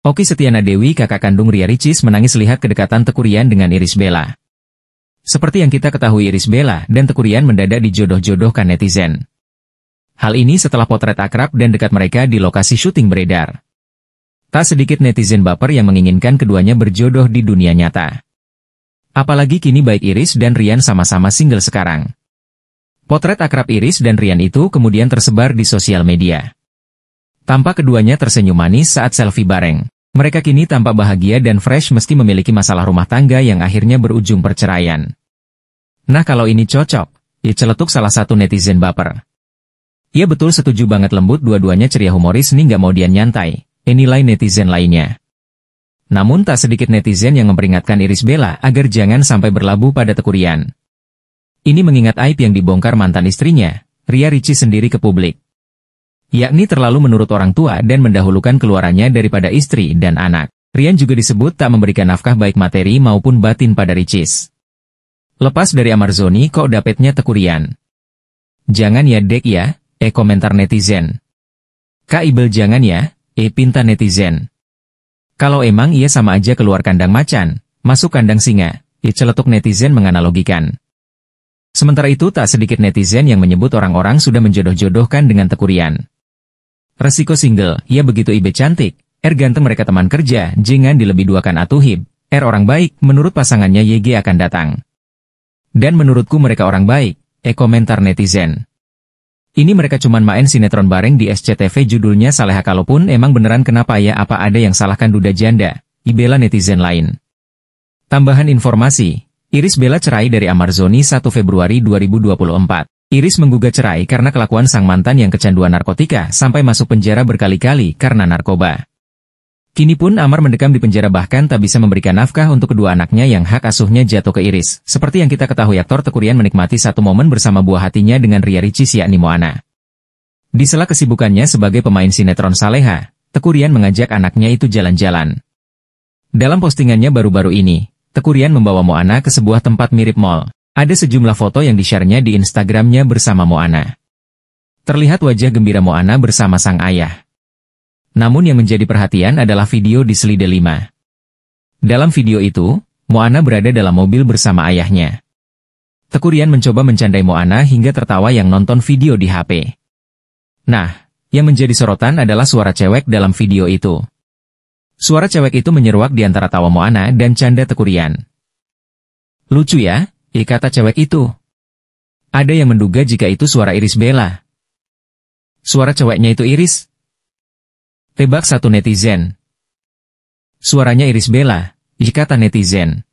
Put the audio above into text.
Oki Setiana Dewi kakak kandung Ria Ricis menangis lihat kedekatan Tekurian dengan Iris Bella. Seperti yang kita ketahui Iris Bella dan Tekurian mendadak dijodoh-jodohkan netizen. Hal ini setelah potret akrab dan dekat mereka di lokasi syuting beredar. Tak sedikit netizen baper yang menginginkan keduanya berjodoh di dunia nyata. Apalagi kini baik Iris dan Rian sama-sama single sekarang. Potret akrab Iris dan Rian itu kemudian tersebar di sosial media. Tampak keduanya tersenyum manis saat selfie bareng. Mereka kini tampak bahagia dan fresh meski memiliki masalah rumah tangga yang akhirnya berujung perceraian. Nah kalau ini cocok, diceletuk salah satu netizen baper. Ia betul setuju banget lembut dua-duanya ceria humoris nih nggak mau dianyantai. nyantai, eh, nilai netizen lainnya. Namun tak sedikit netizen yang memperingatkan Iris Bella agar jangan sampai berlabuh pada tekurian. Ini mengingat aib yang dibongkar mantan istrinya, Ria Ricci sendiri ke publik yakni terlalu menurut orang tua dan mendahulukan keluarannya daripada istri dan anak. Rian juga disebut tak memberikan nafkah baik materi maupun batin pada Ricis. Lepas dari Amarzoni kok dapetnya tekurian? Jangan ya dek ya, eh komentar netizen. Kak Ibel jangan ya, eh pinta netizen. Kalau emang ia sama aja keluar kandang macan, masuk kandang singa, eh celetuk netizen menganalogikan. Sementara itu tak sedikit netizen yang menyebut orang-orang sudah menjodoh-jodohkan dengan tekurian. Resiko single, ya begitu Ibe cantik. R er ganteng mereka teman kerja, jangan dilebih duakan Atuhib. R er orang baik, menurut pasangannya YG akan datang. Dan menurutku mereka orang baik, E komentar netizen. Ini mereka cuman main sinetron bareng di SCTV judulnya Saleha kalaupun emang beneran kenapa ya apa ada yang salahkan duda janda, Ibela netizen lain. Tambahan informasi, Iris Bella cerai dari Amarzoni 1 Februari 2024. Iris menggugat cerai karena kelakuan sang mantan yang kecanduan narkotika sampai masuk penjara berkali-kali karena narkoba. Kini pun Amar mendekam di penjara bahkan tak bisa memberikan nafkah untuk kedua anaknya yang hak asuhnya jatuh ke Iris. Seperti yang kita ketahui aktor Tekurian menikmati satu momen bersama buah hatinya dengan Ria Ricis yakni Moana. Di sela kesibukannya sebagai pemain sinetron Saleha, Tekurian mengajak anaknya itu jalan-jalan. Dalam postingannya baru-baru ini, Tekurian membawa Moana ke sebuah tempat mirip mall. Ada sejumlah foto yang di-share-nya di Instagramnya bersama Moana. Terlihat wajah gembira Moana bersama sang ayah. Namun yang menjadi perhatian adalah video di Slide 5. Dalam video itu, Moana berada dalam mobil bersama ayahnya. Tekurian mencoba mencandai Moana hingga tertawa yang nonton video di HP. Nah, yang menjadi sorotan adalah suara cewek dalam video itu. Suara cewek itu menyeruak di antara tawa Moana dan canda Tekurian. Lucu ya, I kata cewek itu. Ada yang menduga jika itu suara Iris Bella. Suara ceweknya itu Iris. Tebak satu netizen. Suaranya Iris Bella, I kata netizen.